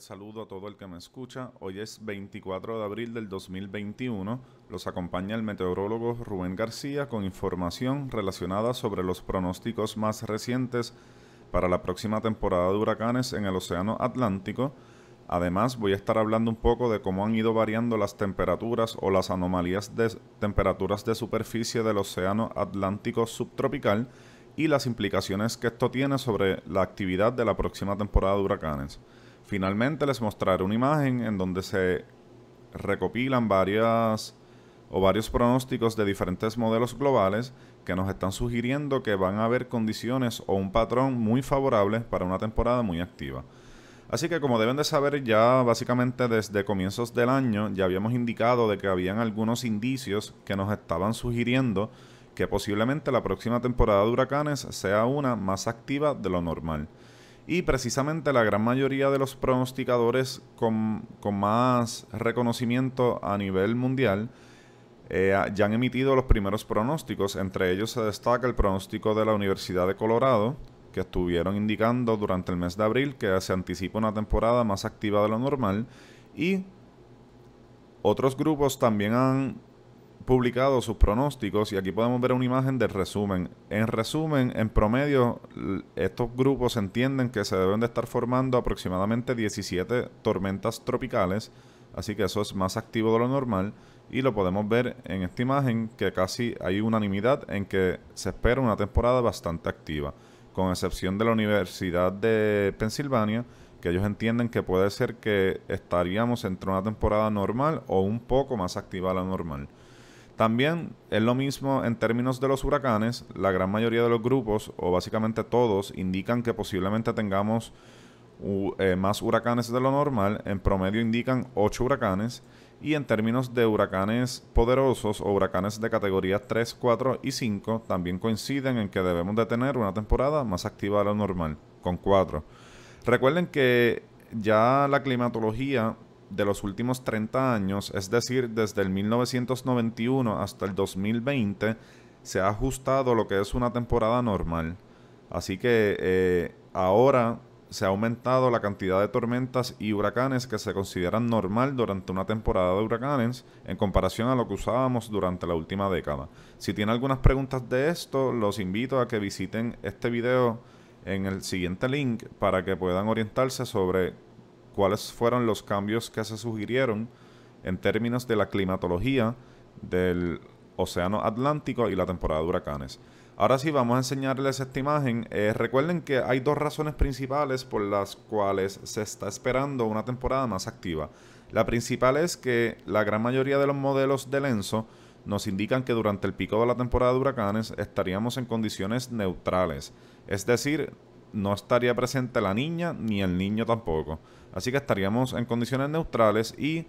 saludo a todo el que me escucha. Hoy es 24 de abril del 2021. Los acompaña el meteorólogo Rubén García con información relacionada sobre los pronósticos más recientes para la próxima temporada de huracanes en el Océano Atlántico. Además, voy a estar hablando un poco de cómo han ido variando las temperaturas o las anomalías de temperaturas de superficie del Océano Atlántico subtropical y las implicaciones que esto tiene sobre la actividad de la próxima temporada de huracanes. Finalmente les mostraré una imagen en donde se recopilan varias o varios pronósticos de diferentes modelos globales que nos están sugiriendo que van a haber condiciones o un patrón muy favorable para una temporada muy activa. Así que como deben de saber ya básicamente desde comienzos del año ya habíamos indicado de que habían algunos indicios que nos estaban sugiriendo que posiblemente la próxima temporada de huracanes sea una más activa de lo normal. Y precisamente la gran mayoría de los pronosticadores con, más reconocimiento a nivel mundial eh, ya han emitido los primeros pronósticos. Entre ellos se destaca el pronóstico de la Universidad de Colorado, que estuvieron indicando durante el mes de abril que se anticipa una temporada más activa de lo normal. Y otros grupos también han publicado sus pronósticos y aquí podemos ver una imagen del resumen. En resumen, en promedio, estos grupos entienden que se deben de estar formando aproximadamente 17 tormentas tropicales, así que eso es más activo de lo normal y lo podemos ver en esta imagen que casi hay unanimidad en que se espera una temporada bastante activa, con excepción de la Universidad de Pensilvania, que ellos entienden que puede ser que estaríamos entre una temporada normal o un poco más activa de la normal. También es lo mismo en términos de los huracanes, la gran mayoría de los grupos, o básicamente todos, indican que posiblemente tengamos eh, más huracanes de lo normal, en promedio indican 8 huracanes, y en términos de huracanes poderosos o huracanes de categorías 3, 4 y 5, también coinciden en que debemos de tener una temporada más activa de lo normal, con 4. Recuerden que ya la climatología de los últimos 30 años, es decir, desde el 1991 hasta el 2020, se ha ajustado lo que es una temporada normal. Así que eh, ahora se ha aumentado la cantidad de tormentas y huracanes que se consideran normal durante una temporada de huracanes en comparación a lo que usábamos durante la última década. Si tiene algunas preguntas de esto, los invito a que visiten este video en el siguiente link para que puedan orientarse sobre cuáles fueron los cambios que se sugirieron en términos de la climatología del Océano Atlántico y la temporada de huracanes. Ahora sí, vamos a enseñarles esta imagen. Eh, recuerden que hay dos razones principales por las cuales se está esperando una temporada más activa. La principal es que la gran mayoría de los modelos de Lenzo nos indican que durante el pico de la temporada de huracanes estaríamos en condiciones neutrales, es decir, no estaría presente la niña ni el niño tampoco. Así que estaríamos en condiciones neutrales y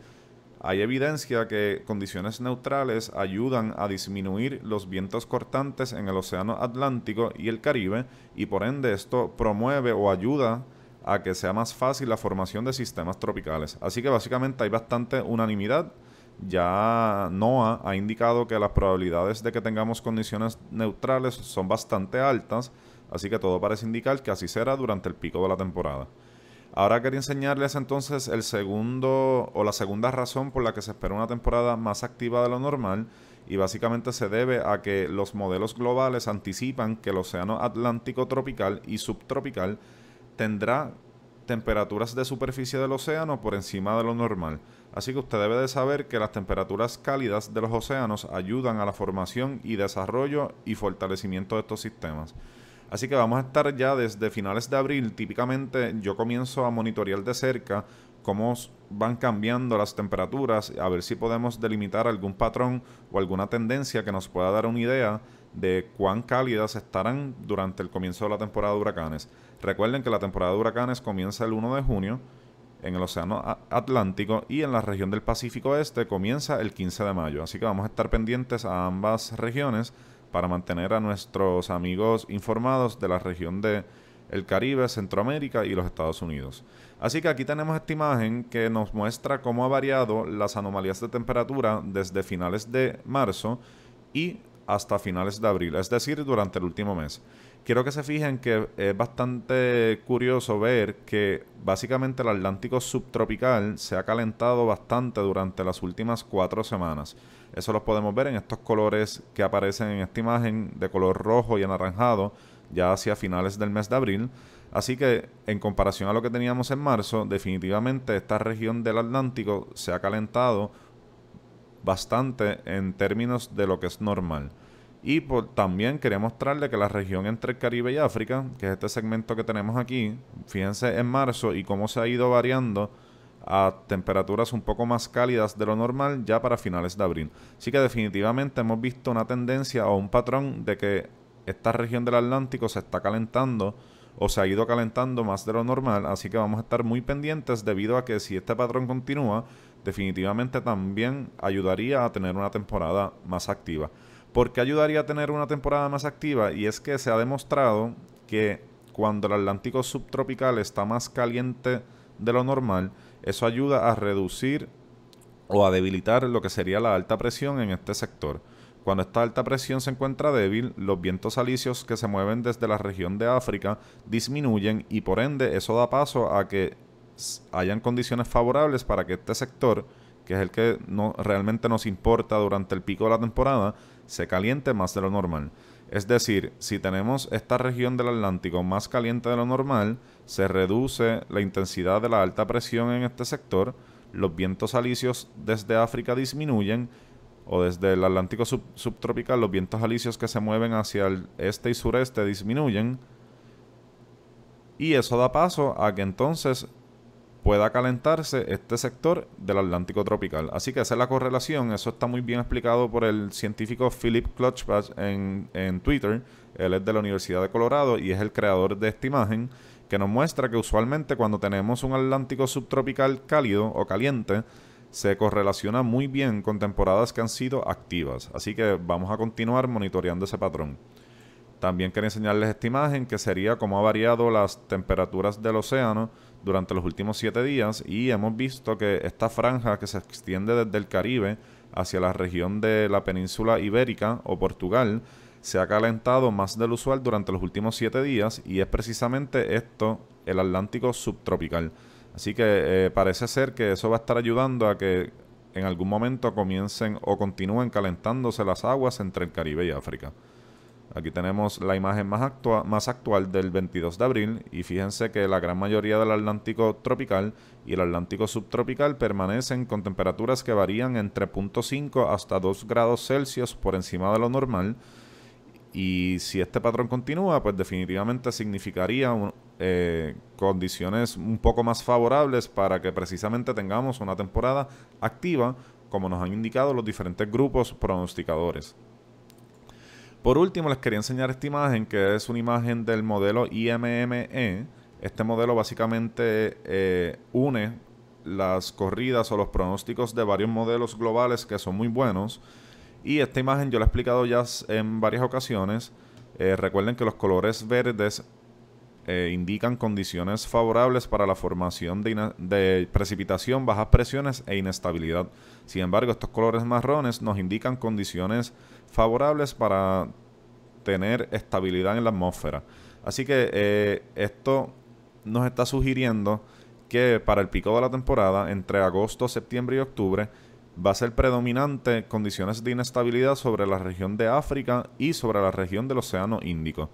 hay evidencia que condiciones neutrales ayudan a disminuir los vientos cortantes en el Océano Atlántico y el Caribe y por ende esto promueve o ayuda a que sea más fácil la formación de sistemas tropicales. Así que básicamente hay bastante unanimidad. Ya NOAA ha indicado que las probabilidades de que tengamos condiciones neutrales son bastante altas, así que todo parece indicar que así será durante el pico de la temporada. Ahora quería enseñarles entonces el segundo o la segunda razón por la que se espera una temporada más activa de lo normal y básicamente se debe a que los modelos globales anticipan que el océano Atlántico tropical y subtropical tendrá temperaturas de superficie del océano por encima de lo normal. Así que usted debe de saber que las temperaturas cálidas de los océanos ayudan a la formación y desarrollo y fortalecimiento de estos sistemas. Así que vamos a estar ya desde finales de abril. Típicamente yo comienzo a monitorear de cerca cómo van cambiando las temperaturas, a ver si podemos delimitar algún patrón o alguna tendencia que nos pueda dar una idea de cuán cálidas estarán durante el comienzo de la temporada de huracanes. Recuerden que la temporada de huracanes comienza el 1 de junio en el Océano Atlántico y en la región del Pacífico Este comienza el 15 de mayo. Así que vamos a estar pendientes a ambas regiones para mantener a nuestros amigos informados de la región de el Caribe, Centroamérica y los Estados Unidos. Así que aquí tenemos esta imagen que nos muestra cómo ha variado las anomalías de temperatura desde finales de marzo y hasta finales de abril, es decir, durante el último mes quiero que se fijen que es bastante curioso ver que básicamente el Atlántico subtropical se ha calentado bastante durante las últimas cuatro semanas. Eso lo podemos ver en estos colores que aparecen en esta imagen de color rojo y anaranjado ya hacia finales del mes de abril. Así que en comparación a lo que teníamos en marzo, definitivamente esta región del Atlántico se ha calentado bastante en términos de lo que es normal. Y también quería mostrarle que la región entre el Caribe y África, que es este segmento que tenemos aquí, fíjense en marzo y cómo se ha ido variando a temperaturas un poco más cálidas de lo normal ya para finales de abril. Así que definitivamente hemos visto una tendencia o un patrón de que esta región del Atlántico se está calentando o se ha ido calentando más de lo normal, así que vamos a estar muy pendientes debido a que si este patrón continúa, definitivamente también ayudaría a tener una temporada más activa. ¿Por qué ayudaría a tener una temporada más activa? Y es que se ha demostrado que cuando el Atlántico subtropical está más caliente de lo normal, eso ayuda a reducir o a debilitar lo que sería la alta presión en este sector. Cuando esta alta presión se encuentra débil, los vientos alisios que se mueven desde la región de África disminuyen y por ende eso da paso a que hayan condiciones favorables para que este sector, que es el que no, realmente nos importa durante el pico de la temporada, se caliente más de lo normal. Es decir, si tenemos esta región del Atlántico más caliente de lo normal, se reduce la intensidad de la alta presión en este sector, los vientos alisios desde África disminuyen, o desde el Atlántico subtropical los vientos alisios que se mueven hacia el este y sureste disminuyen, y eso da paso a que entonces pueda calentarse este sector del Atlántico tropical. Así que esa es la correlación, eso está muy bien explicado por el científico Philip Klotzbach en, Twitter, él es de la Universidad de Colorado y es el creador de esta imagen que nos muestra que usualmente cuando tenemos un Atlántico subtropical cálido o caliente, se correlaciona muy bien con temporadas que han sido activas. Así que vamos a continuar monitoreando ese patrón. También quería enseñarles esta imagen que sería cómo ha variado las temperaturas del océano durante los últimos siete días y hemos visto que esta franja que se extiende desde el Caribe hacia la región de la península ibérica o Portugal se ha calentado más del usual durante los últimos siete días y es precisamente esto el Atlántico subtropical. Así que eh, parece ser que eso va a estar ayudando a que en algún momento comiencen o continúen calentándose las aguas entre el Caribe y África. Aquí tenemos la imagen más, actual del 22 de abril y fíjense que la gran mayoría del Atlántico tropical y el Atlántico subtropical permanecen con temperaturas que varían entre 0.5 hasta 2 grados Celsius por encima de lo normal. Y si este patrón continúa, pues definitivamente significaría eh, condiciones un poco más favorables para que precisamente tengamos una temporada activa, como nos han indicado los diferentes grupos pronosticadores. Por último, les quería enseñar esta imagen que es una imagen del modelo IMME. Este modelo básicamente eh, une las corridas o los pronósticos de varios modelos globales que son muy buenos. Y esta imagen yo la he explicado ya en varias ocasiones. Eh, recuerden que los colores verdes eh, indican condiciones favorables para la formación de, precipitación, bajas presiones e inestabilidad. Sin embargo, estos colores marrones nos indican condiciones favorables para tener estabilidad en la atmósfera. Así que eh, esto nos está sugiriendo que para el pico de la temporada, entre agosto, septiembre y octubre, va a ser predominante condiciones de inestabilidad sobre la región de África y sobre la región del Océano Índico.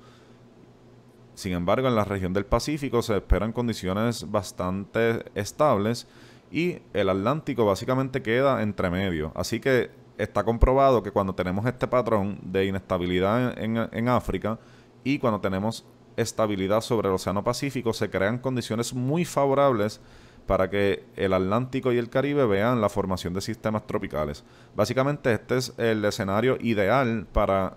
Sin embargo, en la región del Pacífico se esperan condiciones bastante estables y el Atlántico básicamente queda entre medio. Así que está comprobado que cuando tenemos este patrón de inestabilidad en, África y cuando tenemos estabilidad sobre el Océano Pacífico, se crean condiciones muy favorables para que el Atlántico y el Caribe vean la formación de sistemas tropicales. Básicamente este es el escenario ideal para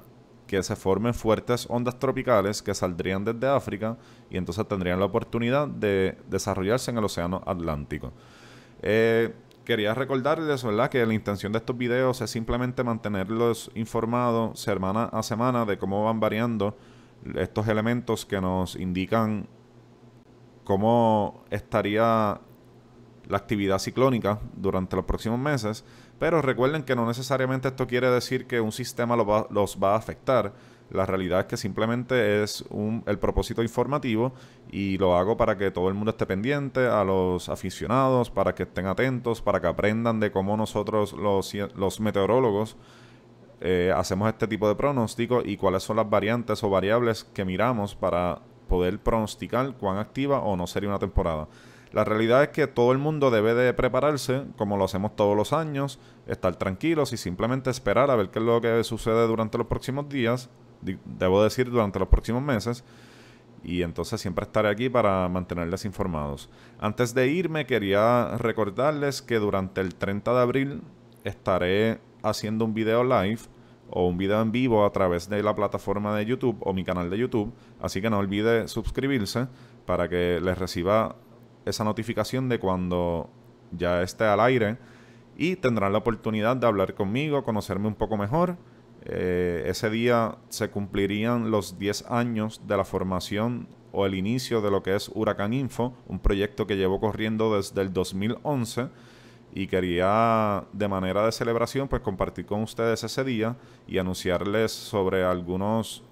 que se formen fuertes ondas tropicales que saldrían desde África y entonces tendrían la oportunidad de desarrollarse en el Océano Atlántico. Eh, quería recordarles, ¿verdad?, que la intención de estos videos es simplemente mantenerlos informados semana a semana de cómo van variando estos elementos que nos indican cómo estaría la actividad ciclónica durante los próximos meses pero recuerden que no necesariamente esto quiere decir que un sistema los va a afectar. La realidad es que simplemente es el propósito informativo y lo hago para que todo el mundo esté pendiente, a los aficionados, para que estén atentos, para que aprendan de cómo nosotros los, meteorólogos eh, hacemos este tipo de pronósticos y cuáles son las variantes o variables que miramos para poder pronosticar cuán activa o no sería una temporada. La realidad es que todo el mundo debe de prepararse, como lo hacemos todos los años, estar tranquilos y simplemente esperar a ver qué es lo que sucede durante los próximos días, debo decir durante los próximos meses, y entonces siempre estaré aquí para mantenerles informados. Antes de irme quería recordarles que durante el 30 de abril estaré haciendo un video live o un video en vivo a través de la plataforma de YouTube o mi canal de YouTube, así que no olvide suscribirse para que les reciba esa notificación de cuando ya esté al aire y tendrán la oportunidad de hablar conmigo, conocerme un poco mejor. Eh, ese día se cumplirían los 10 años de la formación o el inicio de lo que es Huracán Info, un proyecto que llevo corriendo desde el 2011 y quería de manera de celebración pues compartir con ustedes ese día y anunciarles sobre algunos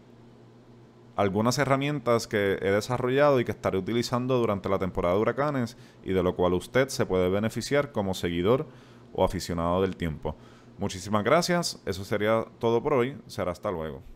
algunas herramientas que he desarrollado y que estaré utilizando durante la temporada de huracanes y de lo cual usted se puede beneficiar como seguidor o aficionado del tiempo. Muchísimas gracias, eso sería todo por hoy, será hasta luego.